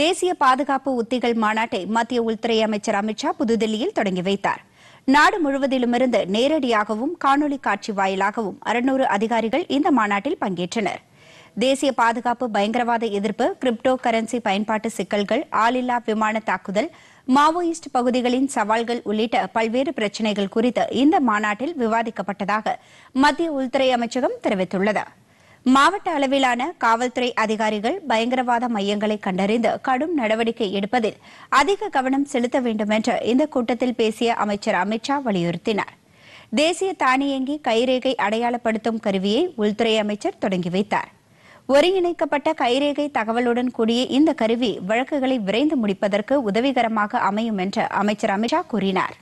தேசிய பாதுகாப்பு உத்திகள் மாநாட்டை மத்திய உள்துறை அமைச்சர் அமித்ஷா புதுதில்லியில் தொடங்கி வைத்தார் நாடு முழுவதிலுமிருந்து நேரடியாகவும் காணொலி காட்சி வாயிலாகவும் அறுநூறு அதிகாரிகள் இந்த மாநாட்டில் பங்கேற்றனர் தேசிய பாதுகாப்பு பயங்கரவாத எதிர்ப்பு கிரிப்டோ கரன்சி பயன்பாட்டு சிக்கல்கள் ஆளில்லா விமான தாக்குதல் மாவோயிஸ்ட் பகுதிகளின் சவால்கள் உள்ளிட்ட பல்வேறு பிரச்சினைகள் குறித்து இந்த மாநாட்டில் விவாதிக்கப்பட்டதாக மத்திய உள்துறை அமைச்சகம் தெரிவித்துள்ளது மாவட்ட அளவிலான காவல்துறை அதிகாரிகள் பயங்கரவாத மையங்களை கண்டறிந்து கடும் நடவடிக்கை எடுப்பதில் அதிக கவனம் செலுத்த வேண்டும் என்று இந்த கூட்டத்தில் பேசிய அமைச்சர் அமித்ஷா வலியுறுத்தினார் தேசிய தானியங்கி கைரேகை அடையாளப்படுத்தும் கருவியை உள்துறை அமைச்சர் தொடங்கி வைத்தார் ஒருங்கிணைக்கப்பட்ட கைரேகை தகவலுடன் கூடிய இந்த கருவி வழக்குகளை விரைந்து முடிப்பதற்கு உதவிகரமாக அமையும் என்று அமைச்சர் அமித்ஷா கூறினாா்